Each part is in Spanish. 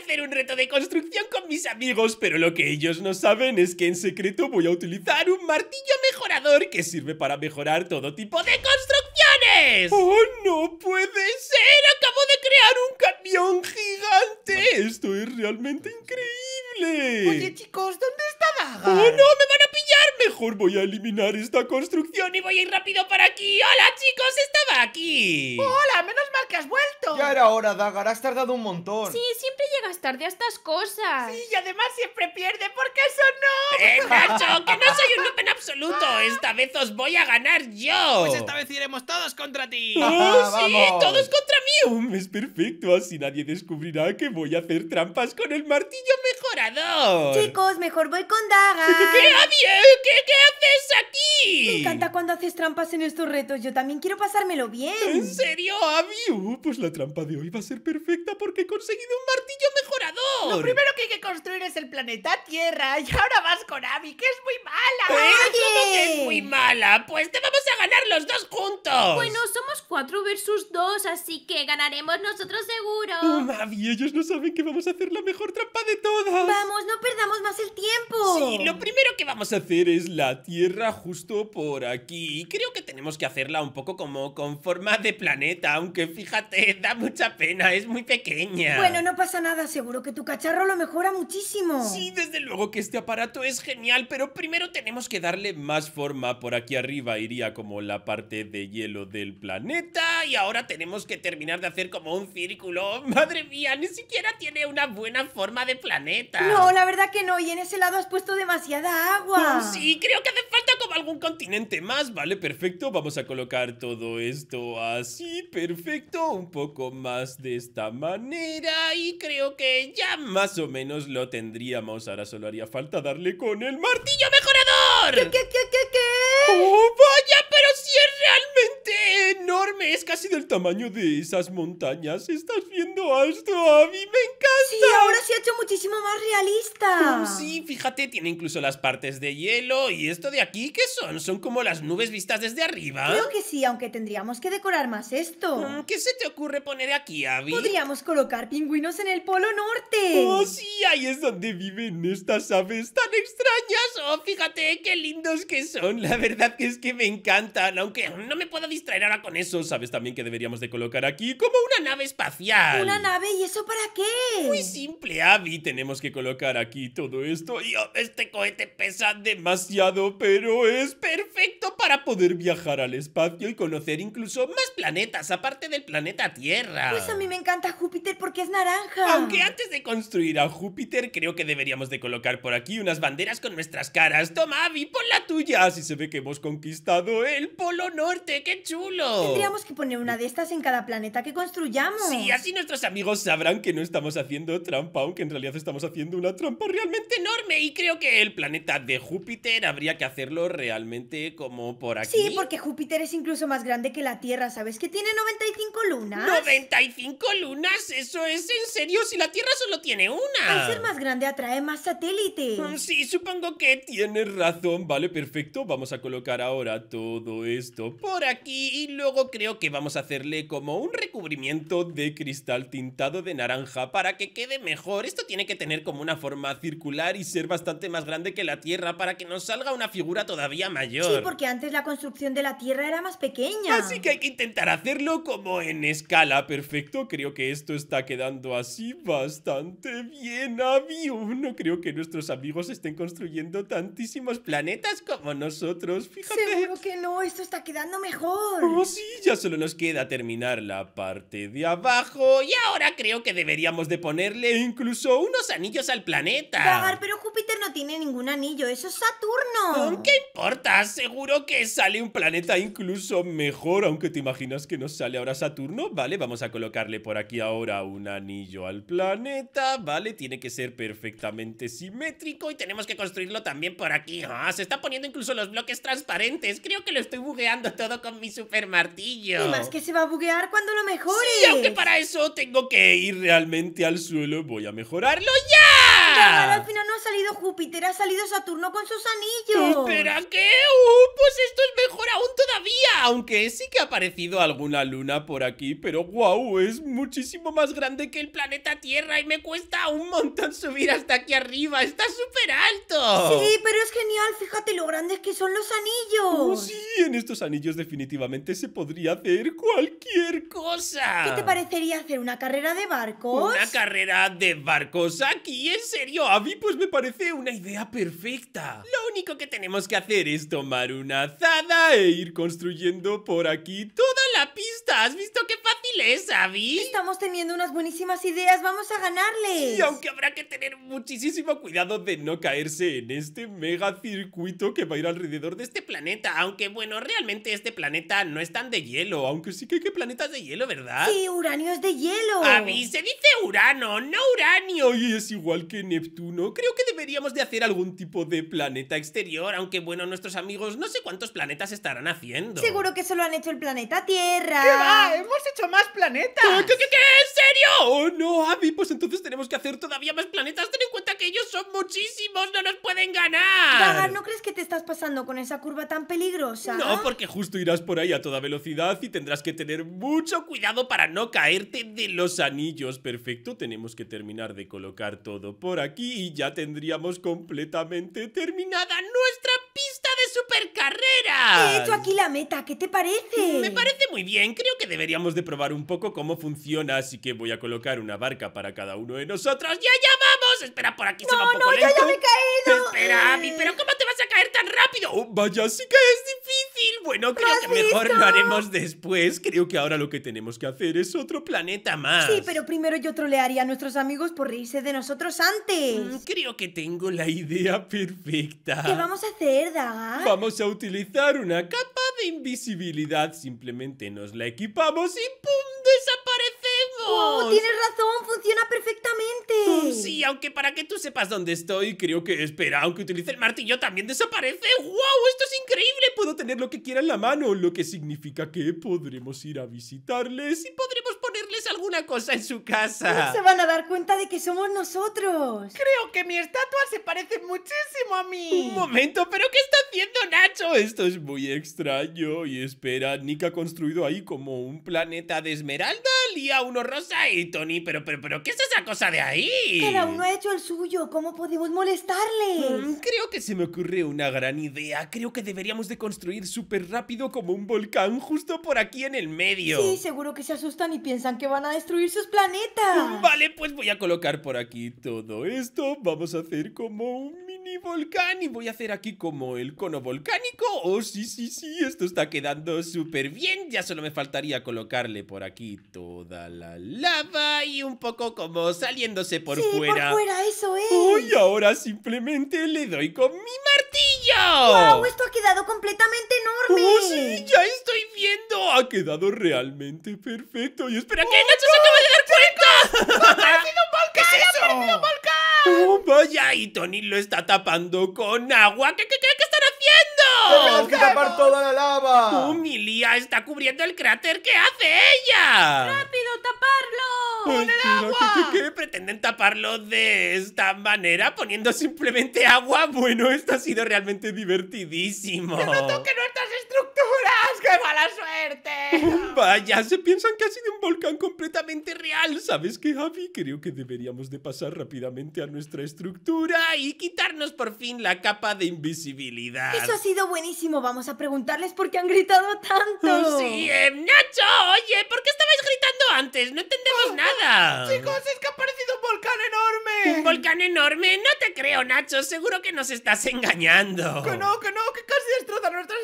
hacer un reto de construcción con mis amigos, pero lo que ellos no saben es que en secreto voy a utilizar un martillo mejorador que sirve para mejorar todo tipo de construcciones. ¡Oh, no puede ser! ¡Acabo de crear un camión gigante! ¡Esto es realmente increíble! Oye, chicos, ¿dónde está Daga? ¡Oh, no! ¡Me van a pillar! Mejor voy a eliminar esta construcción y voy a ir rápido para aquí. ¡Hola, chicos! ¡Estaba aquí! ¡Hola! ¡Menos mal que has vuelto! Ya era hora, Dagar. Has tardado un montón. Sí, siempre llegas tarde a estas cosas. Sí, y además siempre pierde porque eso no. ¡Eh, Nacho! ¡Que no soy un Open absoluto! ¡Esta vez os voy a ganar yo! Pues esta vez iremos todos contra ti. ¡Oh, ah, sí! ¡Todos contra mí! es perfecto. Así nadie descubrirá que voy a hacer trampas con el martillo mejorado Chicos, mejor voy con Daga. ¿Qué, qué, qué haces aquí? Me encanta cuando haces trampas en estos retos. Yo también quiero pasármelo bien. ¿En serio, Abby? pues la trampa de hoy va a ser perfecta porque he conseguido un martillo mejorador. Lo primero que hay que construir es el planeta Tierra. Y ahora vas con Abby, que es muy mala. ¿Eh? ¿Cómo que es muy mala? Pues te vamos a ganar los dos juntos. Bueno, somos cuatro versus dos, así que ganaremos nosotros seguro. Oh, ellos no saben que vamos a hacer la mejor trampa de todas vamos, no perdamos más el tiempo. Sí, lo primero que vamos a hacer es la tierra justo por aquí. Creo que tenemos que hacerla un poco como con forma de planeta, aunque fíjate, da mucha pena, es muy pequeña. Bueno, no pasa nada, seguro que tu cacharro lo mejora muchísimo. Sí, desde luego que este aparato es genial, pero primero tenemos que darle más forma. Por aquí arriba iría como la parte de hielo del planeta y ahora tenemos que terminar de hacer como un círculo. Madre mía, ni siquiera tiene una buena forma de planeta. No, la verdad que no. Y en ese lado has puesto demasiada agua. sí, creo que hace falta como algún continente más. Vale, perfecto. Vamos a colocar todo esto así. Perfecto. Un poco más de esta manera. Y creo que ya más o menos lo tendríamos. Ahora solo haría falta darle con el martillo mejorador. ¿Qué, qué, qué, qué, qué? ¡Oh, vaya! Pero si es realmente enorme, es casi del tamaño de esas montañas. ¿Estás viendo a esto, Abby? ¡Me encanta! Sí, ahora se ha hecho muchísimo más realista. Oh, sí, fíjate, tiene incluso las partes de hielo. ¿Y esto de aquí qué son? ¿Son como las nubes vistas desde arriba? Creo que sí, aunque tendríamos que decorar más esto. Mm, ¿Qué se te ocurre poner aquí, Abby? Podríamos colocar pingüinos en el Polo Norte. ¡Oh, sí! Ahí es donde viven estas aves tan extrañas. ¡Oh, fíjate qué lindos que son! La verdad que es que me encantan, aunque no me puedo distraer ahora con eso, ¿sabes? También que deberíamos de colocar aquí como una nave espacial. ¿Una nave? ¿Y eso para qué? Muy simple, Abby. Tenemos que colocar aquí todo esto. Y oh, este cohete pesa demasiado, pero es perfecto para poder viajar al espacio y conocer incluso más planetas, aparte del planeta Tierra. Pues a mí me encanta Júpiter porque es naranja. Aunque antes de construir a Júpiter, creo que deberíamos de colocar por aquí unas banderas con nuestras caras. Toma, Abby, pon la tuya. Así se ve que hemos conquistado el Polo Norte. ¡Qué chulo! Tendríamos que poner una de estas en cada planeta que construyamos. Sí, así nuestros amigos sabrán que no estamos haciendo trampa, aunque en realidad estamos haciendo una trampa realmente enorme. Y creo que el planeta de Júpiter habría que hacerlo realmente como por aquí. Sí, porque Júpiter es incluso más grande que la Tierra. ¿Sabes que tiene 95 lunas? ¿95 lunas? ¿Eso es en serio? Si la Tierra solo tiene una. Al ser más grande atrae más satélites. Mm, sí, supongo que tienes razón. Vale, perfecto. Vamos a colocar ahora todo esto por aquí y luego creo que vamos a hacerle como un recubrimiento de cristal tintado de naranja para que quede mejor. Esto tiene que tener como una forma circular y ser bastante más grande que la Tierra para que nos salga una figura todavía mayor. Sí, porque antes la construcción de la Tierra era más pequeña. Así que hay que intentar hacerlo como en escala. Perfecto, creo que esto está quedando así bastante bien, había No creo que nuestros amigos estén construyendo tantísimos planetas como nosotros, fíjate. Seguro que no, esto está quedando mejor sí, ya solo nos queda terminar la parte de abajo. Y ahora creo que deberíamos de ponerle incluso unos anillos al planeta. ver, pero Júpiter no tiene ningún anillo. Eso es Saturno. Mm, ¿Qué importa? Seguro que sale un planeta incluso mejor, aunque te imaginas que no sale ahora Saturno. Vale, vamos a colocarle por aquí ahora un anillo al planeta. Vale, tiene que ser perfectamente simétrico y tenemos que construirlo también por aquí. Ah, se está poniendo incluso los bloques transparentes. Creo que lo estoy bugueando todo con mi super martillo. Y más que se va a buguear cuando lo mejore Sí, aunque para eso tengo que ir realmente al suelo, voy a mejorarlo ya al final no ha salido Júpiter, ha salido Saturno con sus anillos. ¿Espera qué? Uh, pues esto es mejor aún todavía. Aunque sí que ha aparecido alguna luna por aquí, pero wow, es muchísimo más grande que el planeta Tierra y me cuesta un montón subir hasta aquí arriba. Está súper alto. Sí, pero es genial. Fíjate lo grandes que son los anillos. Oh, sí, en estos anillos definitivamente se podría hacer cualquier cosa. ¿Qué te parecería hacer una carrera de barcos? ¿Una carrera de barcos aquí? ¿En serio? a mí pues me parece una idea perfecta. Lo único que tenemos que hacer es tomar una azada e ir construyendo por aquí toda la pista. ¿Has visto qué fácil es, Abby? Estamos teniendo unas buenísimas ideas, vamos a ganarles. Y aunque habrá que tener muchísimo cuidado de no caerse en este mega circuito que va a ir alrededor de este planeta. Aunque bueno, realmente este planeta no es tan de hielo, aunque sí que hay que planetas de hielo, ¿verdad? Sí, uranio es de hielo. Abby, se dice urano, no uranio. Y es igual que Neptuno. Creo que deberíamos de hacer algún tipo de planeta exterior, aunque bueno, nuestros amigos no sé cuántos planetas estarán haciendo. Seguro que solo han hecho el planeta Tierra. ¿Qué va? ¡Hemos hecho más planetas! ¿Qué, qué, qué, en serio? ¡Oh, no, Abby! Pues entonces tenemos que hacer todavía más planetas. Ten en cuenta que ellos son muchísimos, no nos pueden ganar. Vagar, ¿no crees que te estás pasando con esa curva tan peligrosa? No, porque justo irás por ahí a toda velocidad y tendrás que tener mucho cuidado para no caerte de los anillos. Perfecto, tenemos que terminar de colocar todo por aquí y ya tendríamos completamente terminada nuestra pista de supercarreras. He hecho aquí la meta, ¿qué te parece? Me parece muy bien, creo que deberíamos de probar un poco cómo funciona, así que voy a colocar una barca para cada uno de nosotros. ¡Ya, ya vamos! Espera, por aquí no, se va no, ¡No, ya me he caído! Espera, Abby, ¿pero cómo te vas a caer tan rápido? ¡Oh, vaya, sí que es difícil. Bueno, creo que mejor lo haremos después. Creo que ahora lo que tenemos que hacer es otro planeta más. Sí, pero primero yo trolearía a nuestros amigos por reírse de nosotros antes. Mm, creo que tengo la idea perfecta. ¿Qué vamos a hacer, Daga? Vamos a utilizar una capa de invisibilidad. Simplemente nos la equipamos y ¡pum! ¡Desaparece! Oh, tienes razón, funciona perfectamente. sí, aunque para que tú sepas dónde estoy, creo que espera, aunque utilice el martillo también desaparece. ¡Wow! Esto es increíble. Puedo tener lo que quiera en la mano, lo que significa que podremos ir a visitarles y podremos alguna cosa en su casa. se van a dar cuenta de que somos nosotros. Creo que mi estatua se parece muchísimo a mí. Un momento, ¿pero qué está haciendo Nacho? Esto es muy extraño. Y espera, Nick ha construido ahí como un planeta de esmeralda, Lía uno rosa y Tony. Pero, pero, pero, ¿qué es esa cosa de ahí? Cada uno ha hecho el suyo. ¿Cómo podemos molestarle? Mm, creo que se me ocurre una gran idea. Creo que deberíamos de construir súper rápido como un volcán justo por aquí en el medio. Sí, seguro que se asustan y piensan que van a destruir sus planetas. Mm, vale, pues voy a colocar por aquí todo esto. Vamos a hacer como un mini volcán y voy a hacer aquí como el cono volcánico. Oh, sí, sí, sí, esto está quedando súper bien. Ya solo me faltaría colocarle por aquí toda la lava y un poco como saliéndose por sí, fuera. por fuera, eso es. ahora simplemente le doy con mi martillo. ¡Wow! Esto ha quedado completamente enorme. Oh, sí, ya estoy viendo. Ha quedado realmente perfecto. Y espera, ¿qué? ¡Nacho se acaba de dar cuenta! ¡Ha perdido un volcán! ¡Se ¡Ha perdido un volcán! Oh, vaya, y Tony lo está tapando con agua. ¿Qué, qué, qué, están haciendo? ¡Tenemos que tapar toda la lava! ¡Oh, Milia está cubriendo el cráter! ¿Qué hace ella? ¡Rápido, taparlo! ¿Qué, pretenden taparlo de esta manera? ¿Poniendo simplemente agua? Bueno, esto ha sido realmente divertidísimo. ¡Que no que nuestras estructuras! ¡Qué mala suerte! Vaya, se piensan que ha sido un volcán completamente real. ¿Sabes qué, Javi? Creo que deberíamos de pasar rápidamente a nuestra estructura y quitarnos por fin la capa de invisibilidad. Eso ha sido buenísimo. Vamos a preguntarles por qué han gritado tanto. Oh, sí, eh, Nacho, oye, ¿por qué estabais gritando? antes, no entendemos oh, nada. Oh, chicos, es que ha aparecido un volcán enorme. ¿Un volcán enorme? No te creo, Nacho, seguro que nos estás engañando. Que no, que no, que casi destroza nuestras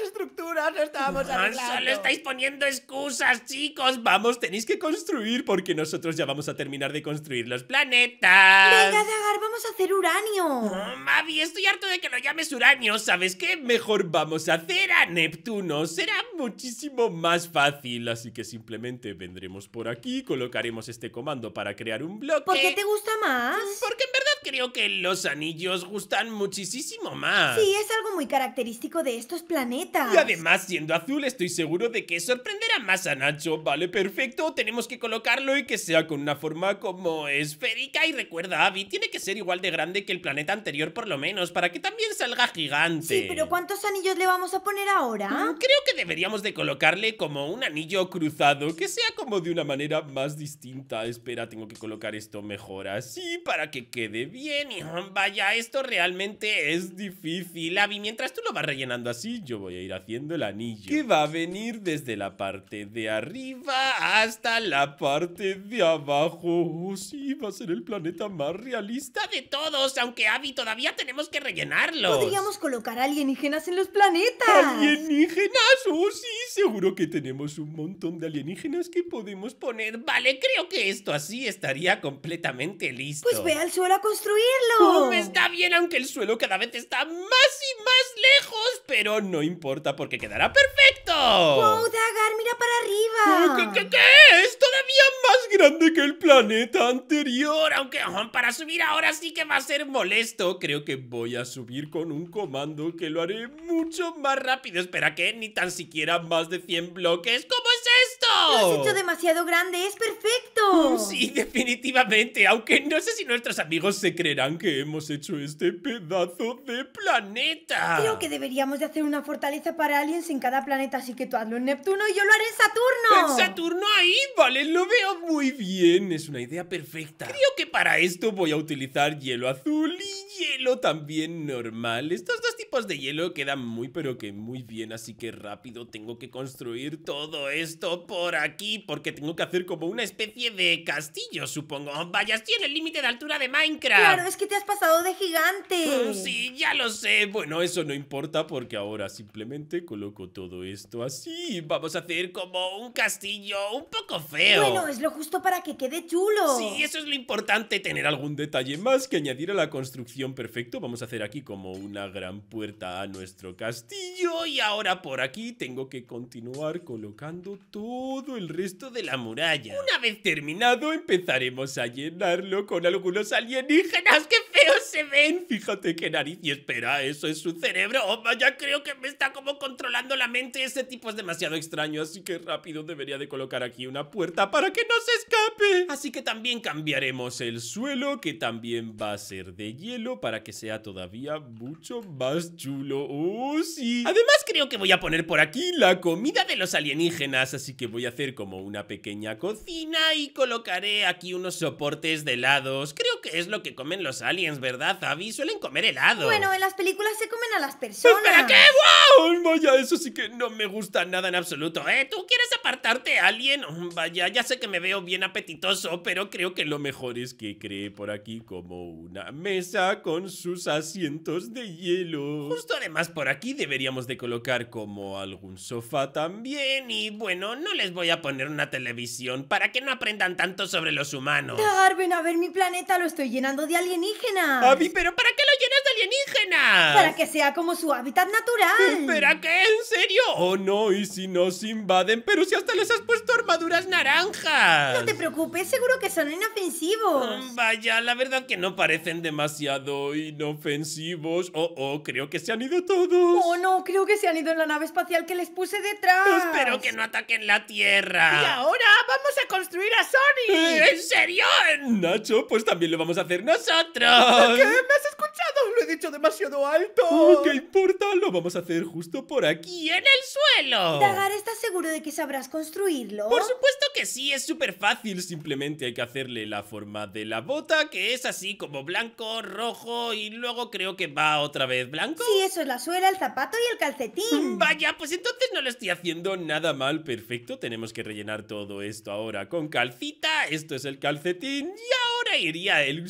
no estábamos arreglando. Solo estáis poniendo excusas, chicos. Vamos, tenéis que construir porque nosotros ya vamos a terminar de construir los planetas. Venga, Dagar, vamos a hacer uranio. Oh, Mavi, estoy harto de que lo llames uranio. ¿Sabes qué? Mejor vamos a hacer a Neptuno. Será muchísimo más fácil. Así que simplemente vendremos por aquí, colocaremos este comando para crear un bloque. ¿Por qué te gusta más? Porque en verdad creo que los anillos gustan muchísimo más. Sí, es algo muy característico de estos planetas. Y además, siendo azul, estoy seguro de que sorprenderá más a Nacho. Vale, perfecto, tenemos que colocarlo y que sea con una forma como esférica. Y recuerda, Abby, tiene que ser igual de grande que el planeta anterior por lo menos, para que también salga gigante. Sí, pero ¿cuántos anillos le vamos a poner ahora? Mm, creo que deberíamos de colocarle como un anillo cruzado, que sea como de una manera más distinta. Espera, tengo que colocar esto mejor así para que quede bien. Bien, ah, vaya, esto realmente es difícil. Abby, mientras tú lo vas rellenando así, yo voy a ir haciendo el anillo. Que va a venir desde la parte de arriba hasta la parte de abajo. Oh, sí, va a ser el planeta más realista de todos, aunque Abby, todavía tenemos que rellenarlo. Podríamos colocar alienígenas en los planetas. ¿Alienígenas? Oh, sí, seguro que tenemos un montón de alienígenas que podemos poner. Vale, creo que esto así estaría completamente listo. Pues ve al suelo a construir está bien, aunque el suelo cada vez está más y más lejos, pero no importa porque quedará perfecto. ¡Wow, Dagar, mira para arriba! ¿qué, qué, qué? Es todavía más grande que el planeta anterior, aunque ah, para subir ahora sí que va a ser molesto. Creo que voy a subir con un comando que lo haré mucho más rápido. Espera, que ni tan siquiera más de 100 bloques es esto? Lo has hecho demasiado grande, es perfecto. Uh, sí, definitivamente, aunque no sé si nuestros amigos se creerán que hemos hecho este pedazo de planeta. Creo que deberíamos de hacer una fortaleza para aliens en cada planeta, así que tú hazlo en Neptuno y yo lo haré en Saturno. En Saturno ahí, vale, lo veo muy bien, es una idea perfecta. Creo que para esto voy a utilizar hielo azul y hielo también normal. Estos dos tipos de hielo quedan muy pero que muy bien, así que rápido tengo que construir todo esto esto por aquí porque tengo que hacer como una especie de castillo, supongo. Vaya, estoy en el límite de altura de Minecraft. Claro, es que te has pasado de gigante. Ah, sí, ya lo sé. Bueno, eso no importa porque ahora simplemente coloco todo esto así. Vamos a hacer como un castillo un poco feo. Bueno, es lo justo para que quede chulo. Sí, eso es lo importante, tener algún detalle más que añadir a la construcción. Perfecto, vamos a hacer aquí como una gran puerta a nuestro castillo y ahora por aquí tengo que continuar colocando todo el resto de la muralla. Una vez terminado, empezaremos a llenarlo con algunos alienígenas que pero se ven. Fíjate qué nariz. Y espera, eso es su cerebro. Oh, vaya, creo que me está como controlando la mente. Ese tipo es demasiado extraño, así que rápido debería de colocar aquí una puerta para que no se escape. Así que también cambiaremos el suelo, que también va a ser de hielo, para que sea todavía mucho más chulo. ¡Oh, sí! Además, creo que voy a poner por aquí la comida de los alienígenas, así que voy a hacer como una pequeña cocina y colocaré aquí unos soportes de helados. Creo que es lo que comen los aliens es ¿verdad, Abby? Suelen comer helado. Bueno, en las películas se comen a las personas. ¿Para qué? ¡Wow! Vaya, eso sí que no me gusta nada en absoluto, ¿eh? ¿Tú quieres apartarte, alien? Mm, vaya, ya sé que me veo bien apetitoso, pero creo que lo mejor es que cree por aquí como una mesa con sus asientos de hielo. Justo además por aquí deberíamos de colocar como algún sofá también. Y bueno, no les voy a poner una televisión para que no aprendan tanto sobre los humanos. Dar, a ver mi planeta, lo estoy llenando de alienígenas pero ¿para qué lo llenas de alienígenas? Para que sea como su hábitat natural. ¿Pero qué? ¿En serio? Oh no, y si nos invaden, pero si hasta les has puesto armaduras naranjas. No te preocupes, seguro que son inofensivos. Mm, vaya, la verdad que no parecen demasiado inofensivos. Oh, oh, creo que se han ido todos. Oh no, creo que se han ido en la nave espacial que les puse detrás. Espero que no ataquen la Tierra. Y ahora vamos a construir a Sony. ¿En serio? Eh, Nacho, pues también lo vamos a hacer nosotros qué me has escuchado? Lo he dicho demasiado alto. ¿Qué importa? Lo vamos a hacer justo por aquí, en el suelo. Dagar, ¿estás seguro de que sabrás construirlo? Por supuesto que sí, es súper fácil. Simplemente hay que hacerle la forma de la bota, que es así como blanco, rojo y luego creo que va otra vez blanco. Sí, eso es la suela, el zapato y el calcetín. Mm, vaya, pues entonces no lo estoy haciendo nada mal. Perfecto, tenemos que rellenar todo esto ahora con calcita. Esto es el calcetín ¡Ya! Iría el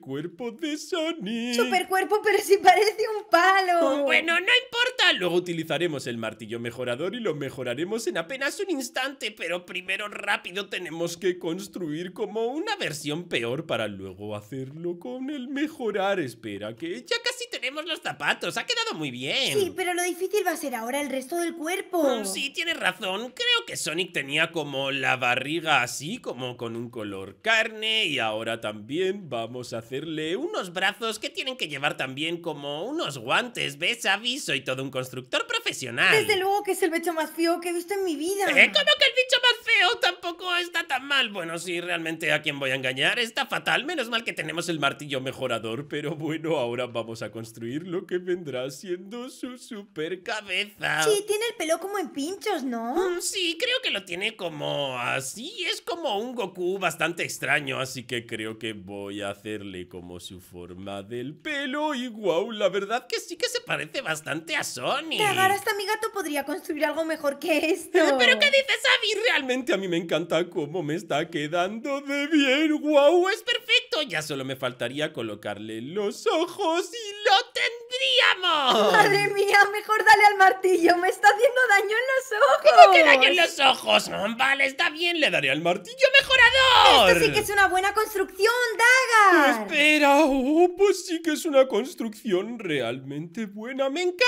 cuerpo de Sonic? cuerpo pero si parece un palo. Oh, bueno, no importa. Luego utilizaremos el martillo mejorador y lo mejoraremos en apenas un instante. Pero primero rápido tenemos que construir como una versión peor para luego hacerlo con el mejorar. Espera, que ya tenemos los zapatos. Ha quedado muy bien. Sí, pero lo difícil va a ser ahora el resto del cuerpo. Mm, sí, tienes razón. Creo que Sonic tenía como la barriga así, como con un color carne. Y ahora también vamos a hacerle unos brazos que tienen que llevar también como unos guantes. ¿Ves, Abby? Soy todo un constructor profesional. Desde luego que es el bicho más feo que he visto en mi vida. ¿Eh? ¿Cómo que el bicho más feo tampoco está tan mal? Bueno, sí, realmente a quien voy a engañar está fatal. Menos mal que tenemos el martillo mejorador. Pero bueno, ahora vamos a construir lo que vendrá siendo su super cabeza. Sí, tiene el pelo como en pinchos, ¿no? Mm, sí, creo que lo tiene como así. Es como un Goku bastante extraño, así que creo que voy a hacerle como su forma del pelo. Y wow, la verdad que sí que se parece bastante a Sony Ahora hasta mi gato podría construir algo mejor que esto. ¿Pero qué dices, Abby? Realmente a mí me encanta cómo me está quedando de bien. Guau, ¡Es perfecto! Ya solo me faltaría colocarle los ojos y la tendríamos! ¡Madre mía! Mejor dale al martillo, me está haciendo daño en los ojos. ¿Cómo que daño en los ojos? Vale, está bien, le daré al martillo mejorador. Esto sí que es una buena construcción, pues sí que es una construcción realmente buena. ¡Me encanta!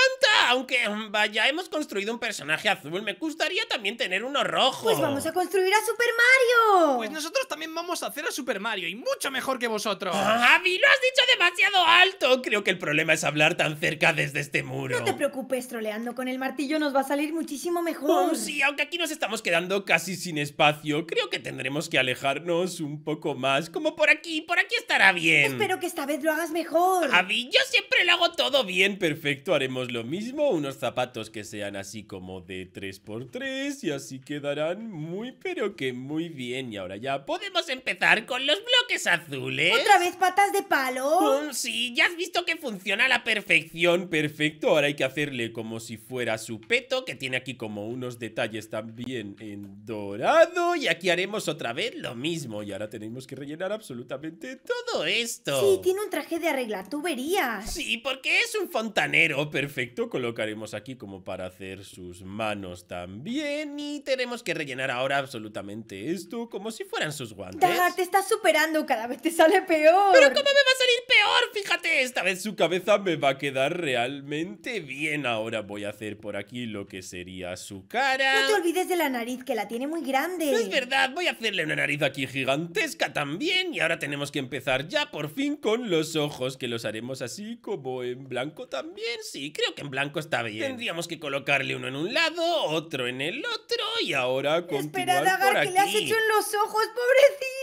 Aunque, vaya, hemos construido un personaje azul. Me gustaría también tener uno rojo. Pues vamos a construir a Super Mario. Pues nosotros también vamos a hacer a Super Mario y mucho mejor que vosotros. ¡Javi, ah, lo has dicho demasiado alto! Creo que el problema es hablar tan cerca desde este muro. No te preocupes, troleando con el martillo nos va a salir muchísimo mejor. Oh, sí, aunque aquí nos estamos quedando casi sin espacio. Creo que tendremos que alejarnos un poco más. Como por aquí, por aquí estará bien. Espero que esta vez lo hagas mejor. A yo siempre lo hago todo bien, perfecto. Haremos lo mismo, unos zapatos que sean así como de 3x3 y así quedarán muy pero que muy bien. Y ahora ya podemos empezar con los bloques azules. ¿Otra vez patas de palo? Oh, sí, ya has visto que funciona a la perfección, perfecto. Ahora hay que hacerle como si fuera su peto, que tiene aquí como unos detalles también en dorado. Y aquí haremos otra vez lo mismo. Y ahora tenemos que rellenar absolutamente todo esto. Sí, tiene un traje de arreglar tuberías. Sí, porque es un fontanero. Perfecto, colocaremos aquí como para hacer sus manos también. Y tenemos que rellenar ahora absolutamente esto como si fueran sus guantes. te estás superando, cada vez te sale peor. Pero ¿cómo me va a salir peor? Fíjate, esta vez su cabeza me va a quedar realmente bien. Ahora voy a hacer por aquí lo que sería su cara. No te olvides de la nariz, que la tiene muy grande. es verdad, voy a hacerle una nariz aquí gigantesca también. Y ahora tenemos que empezar ya por fin con los ojos que los haremos así como en blanco también. Sí, creo que en blanco está bien. Tendríamos que colocarle uno en un lado, otro en el otro y ahora continuar Espera, Dagar, que le has hecho en los ojos, pobrecito.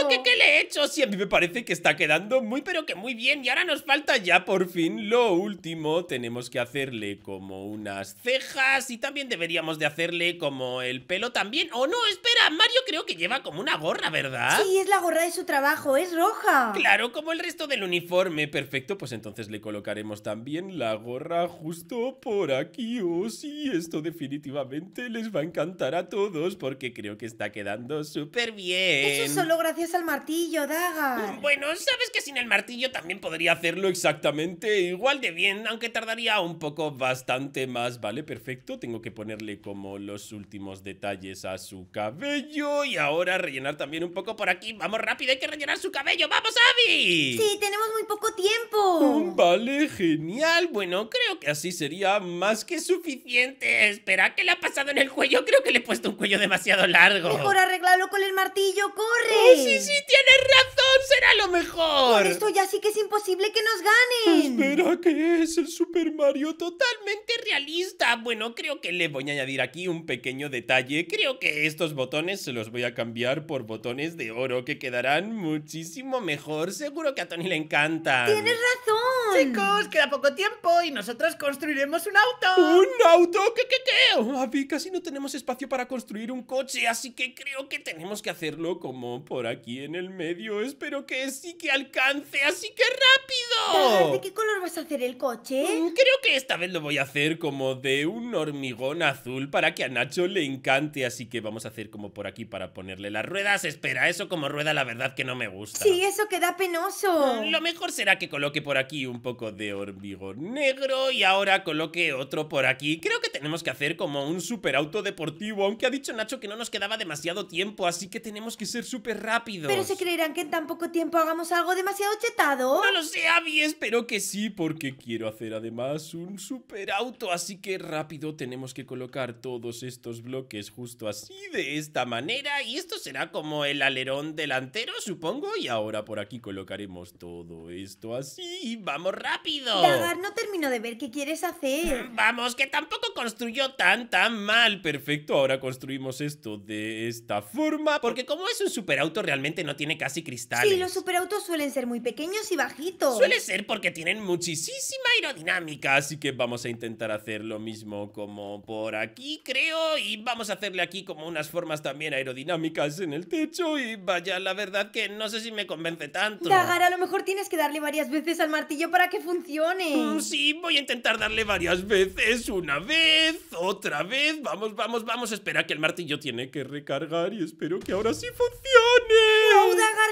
¿Cómo que qué le he hecho? Sí, a mí me parece que está quedando muy pero que muy bien y ahora nos falta ya por fin lo último. Tenemos que hacerle como unas cejas y también deberíamos de hacerle como el pelo también. oh, no? Espera, Mario creo que lleva como una gorra, ¿verdad? Sí, es la gorra de su trabajo, es roja. Claro, como el resto del uniforme, perfecto, pues entonces le colocaremos también la gorra justo por aquí. Oh, sí, esto definitivamente les va a encantar a todos porque creo que está quedando súper bien. Eso solo gracias al martillo, Daga. Mm, bueno, sabes que sin el martillo también podría hacerlo exactamente igual de bien, aunque tardaría un poco bastante más. Vale, perfecto. Tengo que ponerle como los últimos detalles a su cabello y ahora rellenar también un poco por aquí. Vamos rápido, hay que rellenar su cabello. ¡Vamos, Abby! tenemos muy poco tiempo. Mm, vale, genial. Bueno, creo que así sería más que suficiente. Espera, ¿qué le ha pasado en el cuello? Creo que le he puesto un cuello demasiado largo. Mejor arreglarlo con el martillo, corre. Oh, sí, sí, tienes razón. Será lo mejor. Por esto ya sí que es imposible que nos ganen. Espera, ¿qué es el Super Mario totalmente realista. Bueno, creo que le voy a añadir aquí un pequeño detalle. Creo que estos botones se los voy a cambiar por botones de oro que quedarán muchísimo mejor. Seguro que a Tony le encanta. Tienes razón. Chicos, queda poco tiempo y nosotros construiremos un auto. ¿Un auto? ¿Qué, qué, qué? Abby, ah, casi no tenemos espacio para construir un coche, así que creo que tenemos que hacerlo como por aquí en el medio. Espero que sí que alcance así que rápido. ¿De qué color vas a hacer el coche? Mm, creo que esta vez lo voy a hacer como de un hormigón azul para que a Nacho le encante, así que vamos a hacer como por aquí para ponerle las ruedas. Espera, eso como rueda la verdad que no me gusta. Sí, eso queda penoso. Mm, lo mejor será que coloque por aquí un poco de hormigón negro y ahora coloque otro por aquí. Creo que tenemos que hacer como un super auto deportivo, aunque ha dicho Nacho que no nos quedaba demasiado tiempo, así que tenemos que ser súper rápidos. Pero se creerán que en tan poco tiempo hagamos algo demasiado demasiado chetado? No lo sé, Abby, espero que sí, porque quiero hacer además un super auto. Así que rápido tenemos que colocar todos estos bloques justo así, de esta manera. Y esto será como el alerón delantero, supongo. Y ahora por aquí colocaremos todo esto así. ¡Vamos rápido! no termino de ver qué quieres hacer. Mm, vamos, que tampoco construyó tan, tan mal. Perfecto, ahora construimos esto de esta forma. Porque como es un super auto realmente no tiene casi cristales. Sí, los superautos suelen ser muy pequeños y bajitos. Suele ser porque tienen muchísima aerodinámica, así que vamos a intentar hacer lo mismo como por aquí, creo, y vamos a hacerle aquí como unas formas también aerodinámicas en el techo y vaya, la verdad que no sé si me convence tanto. Dagar, a lo mejor tienes que darle varias veces al martillo para que funcione. Mm, sí, voy a intentar darle varias veces, una vez, otra vez, vamos, vamos, vamos, espera que el martillo tiene que recargar y espero que ahora sí funcione.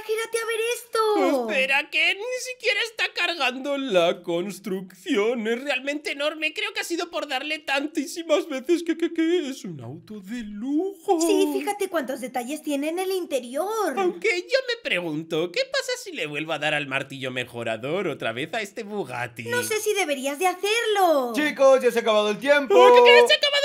Quédate a ver esto. Espera, que ni siquiera está cargando la construcción. Es realmente enorme. Creo que ha sido por darle tantísimas veces que, que, que es un auto de lujo. Sí, fíjate cuántos detalles tiene en el interior. Aunque yo me pregunto, ¿qué pasa si le vuelvo a dar al martillo mejorador otra vez a este Bugatti? No sé si deberías de hacerlo. Chicos, ya se ha acabado el tiempo. ¡Oh, ¿Qué, qué, se ha acabado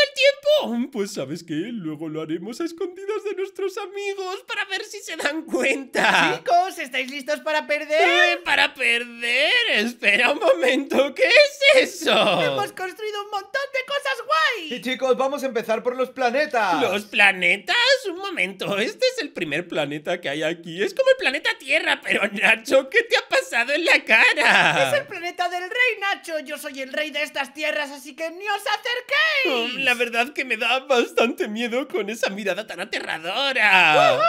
el tiempo? Pues sabes qué, luego lo haremos a escondidas de nuestros amigos para ver si se dan cuenta. Chicos, ¿estáis listos para perder? ¿Para perder? Espera un momento, ¿qué es eso? Hemos construido un montón de cosas guay. Y chicos, vamos a empezar por los planetas. ¿Los planetas? Un momento, este es el primer planeta que hay aquí. Es como el planeta Tierra, pero Nacho, ¿qué te ha pasado en la cara? Es el planeta del rey, Nacho. Yo soy el rey de estas tierras, así que ni os acerquéis. Oh, la verdad que me da bastante miedo con esa mirada tan aterradora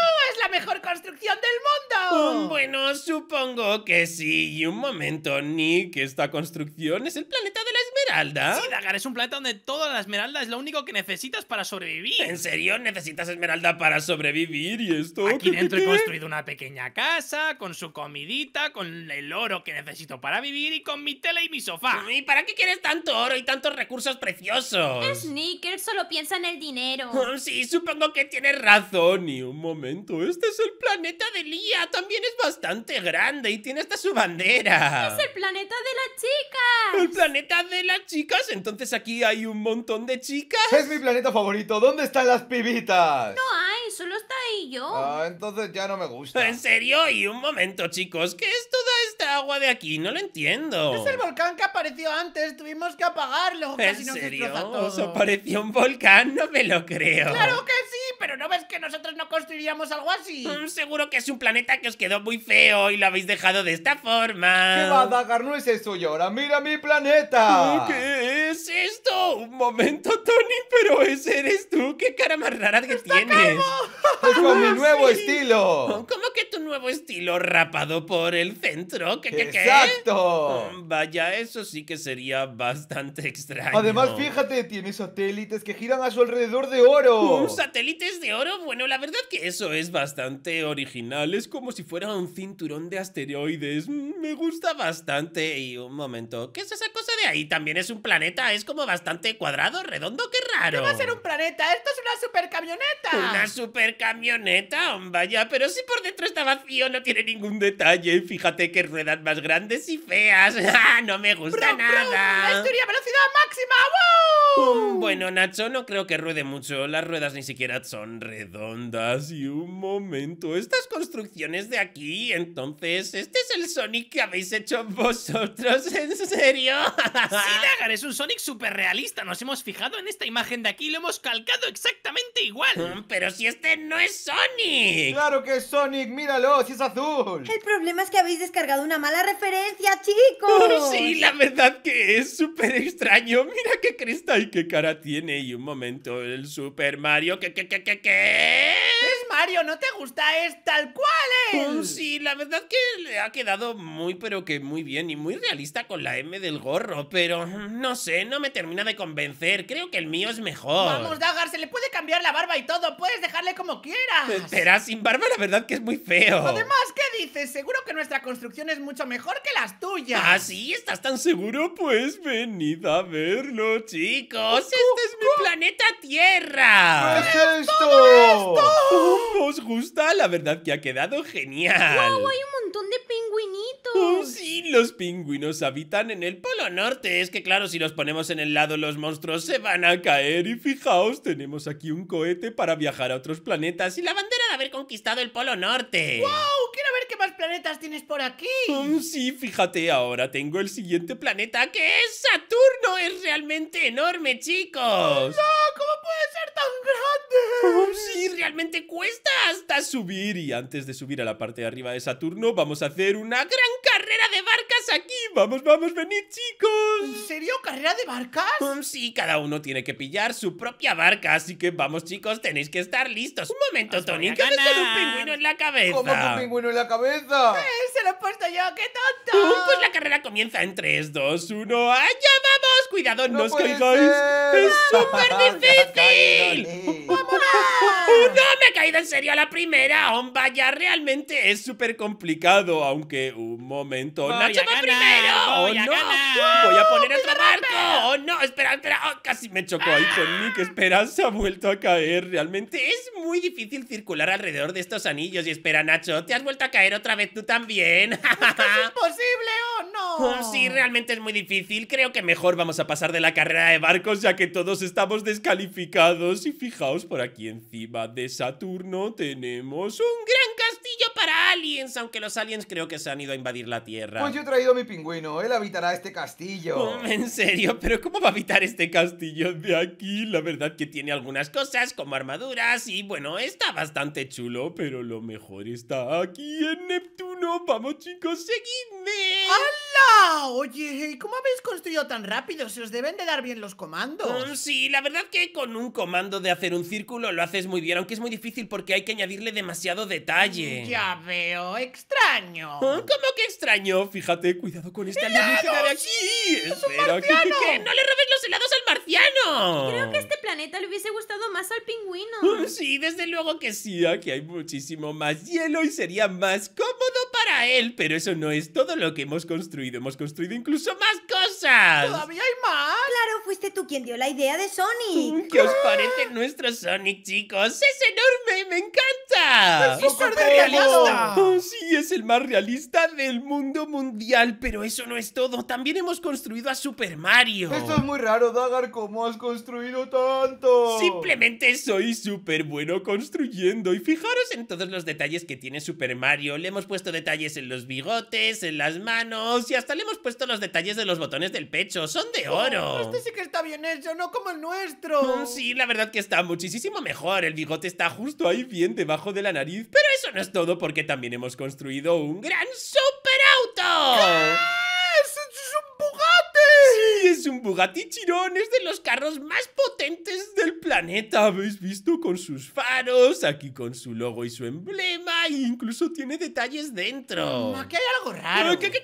la mejor construcción del mm, mundo. bueno, supongo que sí. Y un momento, Nick, esta construcción es el planeta de la esmeralda. Sí, Dagar, es un planeta donde toda la esmeralda es lo único que necesitas para sobrevivir. ¿En serio? ¿Necesitas esmeralda para sobrevivir? ¿Y esto? Aquí dentro he construido una pequeña casa, con su comidita, con el oro que necesito para vivir y con mi tele y mi sofá. ¿Y para qué quieres tanto oro y tantos recursos preciosos? Es Nick, él solo piensa en el dinero. sí, supongo que tienes razón. Y un momento, ¿es? este es el planeta de Lía. También es bastante grande y tiene hasta su bandera. Es el planeta de las chicas. El planeta de las chicas. Entonces aquí hay un montón de chicas. Es mi planeta favorito. ¿Dónde están las pibitas? No hay, solo está ahí yo. Ah, entonces ya no me gusta. ¿En serio? Y un momento, chicos. ¿Qué es esto? agua de aquí? No lo entiendo. Es el volcán que apareció antes, tuvimos que apagarlo. ¿En serio? Todo. ¿Apareció un volcán? No me lo creo. ¡Claro que sí! ¿Pero no ves que nosotros no construiríamos algo así? Mm, seguro que es un planeta que os quedó muy feo y lo habéis dejado de esta forma. ¿Qué va, No es eso, y mira mi planeta. ¿Qué es esto? Un momento, Tony, pero ese eres tú. ¿Qué cara más rara que tienes? con mi ah, nuevo estilo. Oh, ¿Cómo que tu nuevo estilo rapado por el centro? ¿Qué, qué, exacto mm, Vaya, eso sí que sería bastante extraño. Además, fíjate, tiene satélites que giran a su alrededor de oro. ¿Un ¿Satélites de oro? Bueno, la verdad que eso es bastante original. Es como si fuera un cinturón de asteroides. Mm, me gusta bastante. Y un momento, ¿qué es esa cosa de ahí? ¿También es un planeta? Es como bastante cuadrado, redondo, qué raro. No va a ser un planeta, esto es una supercamioneta. ¿Una supercamioneta? Mm, vaya, pero si por dentro está vacío, no tiene ningún detalle. Fíjate que rueda más grandes y feas. Ah, no me gusta nada. la velocidad máxima. Bueno, Nacho, no creo que ruede mucho. Las ruedas ni siquiera son redondas. Y un momento, estas construcciones de aquí, entonces, ¿este es el Sonic que habéis hecho vosotros? ¿En serio? sí, Dagar, es un Sonic súper realista. Nos hemos fijado en esta imagen de aquí y lo hemos calcado exactamente igual. Mm, pero si este no es Sonic. Claro que es Sonic, míralo, si es azul. El problema es que habéis descargado una mala referencia, chicos. Sí, la verdad que es súper extraño. Mira qué cristal, y qué cara tiene. Y un momento, el Super Mario. ¿Qué, qué, qué, qué, qué? Es Mario, ¿no te gusta? Es tal cual, sí, la verdad que le ha quedado muy, pero que muy bien y muy realista con la M del gorro. Pero mm, no sé, no me termina de convencer. Creo que el mío es mejor. Vamos, Dagar, se le puede cambiar la barba y todo. Puedes dejarle como quieras. Pero sin barba, la verdad que es muy feo. Además, ¿qué dices? Seguro que nuestra construcción es muy mejor que las tuyas. ¿Ah, sí? ¿Estás tan seguro? Pues venid a verlo, chicos. ¡Este es mi planeta Tierra! ¿Qué es esto? Oh, ¿Os gusta? La verdad que ha quedado genial. Wow, hay un montón de pingüinitos. Oh, sí, los pingüinos habitan en el Polo Norte. Es que claro, si los ponemos en el lado, los monstruos se van a caer. Y fijaos, tenemos aquí un cohete para viajar a otros planetas y la bandera de haber conquistado el Polo Norte. ¡Wow! Quiero ver qué más planetas tienes por aquí. Oh, sí! Fíjate, ahora tengo el siguiente planeta, que es Saturno. Es realmente enorme, chicos. ¡No! ¿Cómo puede ser tan grande? sí! Realmente cuesta hasta subir. Y antes de subir a la parte de arriba de Saturno, vamos a hacer una gran aquí! ¡Vamos, vamos, venid, chicos! ¿En serio? ¿Carrera de barcas? Mm, sí, cada uno tiene que pillar su propia barca, así que vamos, chicos, tenéis que estar listos. Un momento, Tony, ¿qué tengo un pingüino en la cabeza? ¿Cómo que un pingüino en la cabeza? Eh, se lo he puesto yo, qué tonto. Mm, pues la carrera comienza en 3, 2, 1, ¡allá vamos! Cuidado, no, os caigáis. ¡Es súper difícil! ¡No! ¡Me he caído en serio a la primera! ¡Vaya, realmente es súper complicado! Aunque, un momento, Nacho, primero! ¡Oh, ¡Voy oh, a no. ¡Voy a poner otro barco! ¡Oh, no! Espera, espera. Oh, casi me chocó ahí con Nick. Espera, se ha vuelto a caer. Realmente es muy difícil circular alrededor de estos anillos. Y espera, Nacho, te has vuelto a caer otra vez tú también. ¡Es imposible! sí, realmente es muy difícil. Creo que mejor vamos a pasar de la carrera de barcos ya que todos estamos descalificados. Y fijaos, por aquí encima de Saturno tenemos un gran castillo para aliens, aunque los aliens creo que se han ido a invadir la Tierra. Pues yo he traído a mi pingüino, él habitará este castillo. Oh, en serio, pero ¿cómo va a habitar este castillo de aquí? La verdad que tiene algunas cosas como armaduras y bueno, está bastante chulo, pero lo mejor está aquí en Neptuno. Vamos chicos, seguidme. Oye, ¿cómo habéis construido tan rápido? Se os deben de dar bien los comandos. Mm, sí, la verdad que con un comando de hacer un círculo lo haces muy bien, aunque es muy difícil porque hay que añadirle demasiado detalle. Mm, ya veo, extraño. ¿Ah? ¿Cómo que extraño? Fíjate, cuidado con esta alienígena aquí. es no le robes los helados al marciano. Creo que este planeta le hubiese gustado más al pingüino. sí, desde luego que sí, aquí hay muchísimo más hielo y sería más cómodo él, pero eso no es todo lo que hemos construido. Hemos construido incluso más cosas. ¿Todavía hay más? Claro, fuiste tú quien dio la idea de Sonic. Mm, ¿Qué os parece nuestro Sonic, chicos? ¡Es enorme! ¡Me encanta! ¡Es súper realista! Oh, sí, es el más realista del mundo mundial, pero eso no es todo. También hemos construido a Super Mario. Esto es muy raro, Dagar. ¿Cómo has construido tanto? Simplemente soy súper bueno construyendo. Y fijaros en todos los detalles que tiene Super Mario. Le hemos puesto detalles en los bigotes, en las manos y hasta le hemos puesto los detalles de los botones del pecho. ¡Son de oro! este sí que está bien hecho, no como el nuestro. Mm, sí, la verdad que está muchísimo mejor. El bigote está justo ahí bien debajo de la nariz. Pero eso no es todo porque también hemos construido un gran superauto. auto. ¡Ah! es un Bugatti Chiron, es de los carros más potentes del planeta, habéis visto con sus faros, aquí con su logo y su emblema, e incluso tiene detalles dentro. Aquí hay algo raro. ¿Qué, qué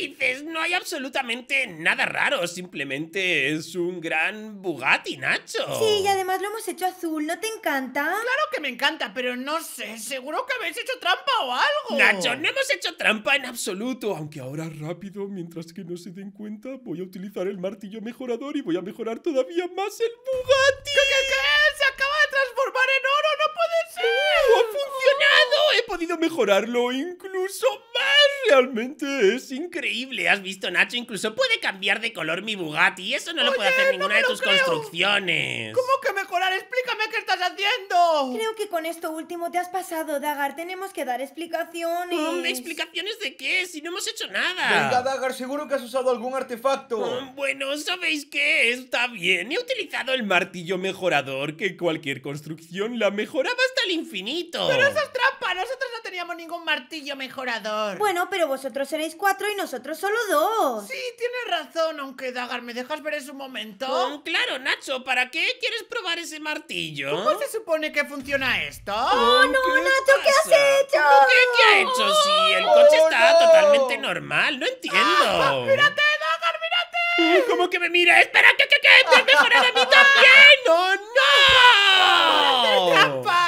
dices? No hay absolutamente nada raro, simplemente es un gran Bugatti, Nacho. Sí, y además lo hemos hecho azul, ¿no te encanta? Claro que me encanta, pero no sé, seguro que habéis hecho trampa o algo. Nacho, no hemos hecho trampa en absoluto, aunque ahora rápido, mientras que no se den cuenta, voy a utilizar el martillo mejorador y voy a mejorar todavía más el Bugatti. ¿Qué, qué, se acaba de transformar en oro! ¡No puede ser! ¡Ha funcionado! ¡He podido mejorarlo incluso más! Realmente es increíble. ¿Has visto, Nacho? Incluso puede cambiar de color mi Bugatti. Eso no lo puede hacer ninguna de tus construcciones. ¿Cómo que mejorar? Explícame qué estás haciendo. Creo que con esto último te has pasado, Dagar. Tenemos que dar explicaciones. ¿Explicaciones de qué? Si no hemos hecho nada. Venga, Dagar, seguro que has usado algún artefacto. Mm, bueno, ¿sabéis qué? Está bien. He utilizado el martillo mejorador que cualquier construcción la mejoraba hasta el infinito. Pero esas trampas nosotros no teníamos ningún martillo mejorador. Bueno, pero vosotros seréis cuatro y nosotros solo dos. Sí, tienes razón, aunque Dagar, ¿me dejas ver eso un momento? claro, Nacho, ¿para qué quieres probar ese martillo? ¿Cómo se supone que funciona esto? ¡Oh, no, Nacho, ¿qué has hecho? ¿Qué, ha hecho? Oh, sí, el coche está totalmente normal, no entiendo. Ah, ¡Mírate, Dagar, mírate! ¿Cómo que me mira? ¡Espera, que, que, que! ¡Me han a mí también! ¡No, no! ¡Trampa!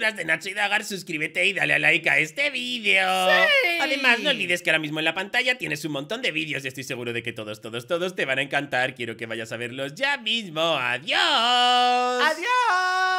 de Nacho y Dagar, suscríbete y dale a like a este vídeo. Además, no olvides que ahora mismo en la pantalla tienes un montón de vídeos y estoy seguro de que todos, todos, todos te van a encantar. Quiero que vayas a verlos ya mismo. ¡Adiós! ¡Adiós!